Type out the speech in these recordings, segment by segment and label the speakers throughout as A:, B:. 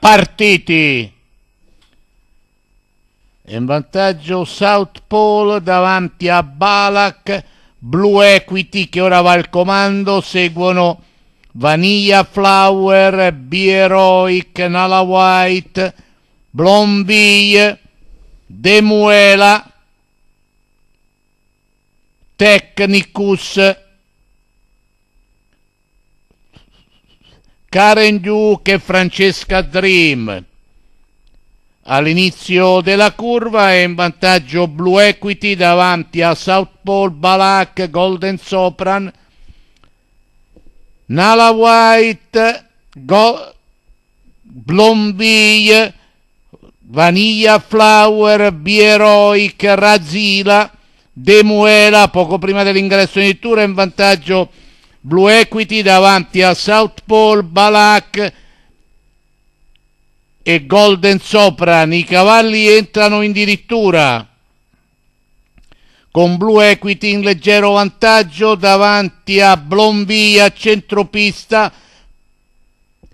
A: partiti. In vantaggio South Pole davanti a Balak, Blue Equity che ora va al comando, seguono Vanilla Flower, B-Heroic, Nala White, Blonville, Demuela, Technicus, Karen Duke e Francesca Dream. All'inizio della curva è in vantaggio Blue Equity davanti a South Pole, Balak, Golden Sopran, Nala White, Go- Blonville, Vanilla Flower, Bieroic, Razzila, Demuela, poco prima dell'ingresso in tour è in vantaggio Blue Equity davanti a South Pole, Balak e Golden Sopran. I cavalli entrano addirittura con Blue Equity in leggero vantaggio davanti a Blonvia centropista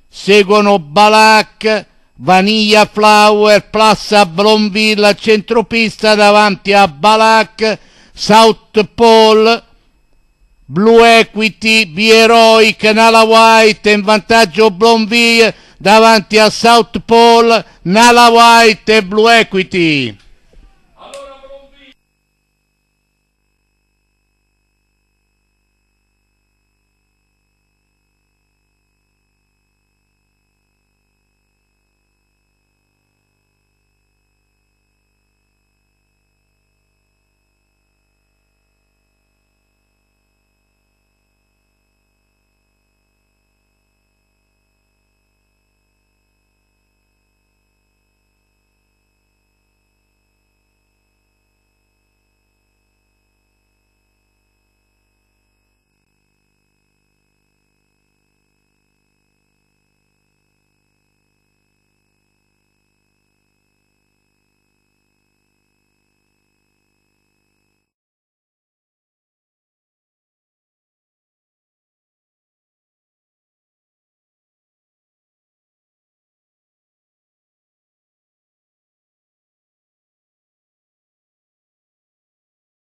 A: seguono Balak Vanilla Flower Plaza Blonville centropista davanti a Balak South Pole Blue Equity, Bieroi, Canala White in vantaggio Blonville davanti a South Pole, Nala White e Blue Equity.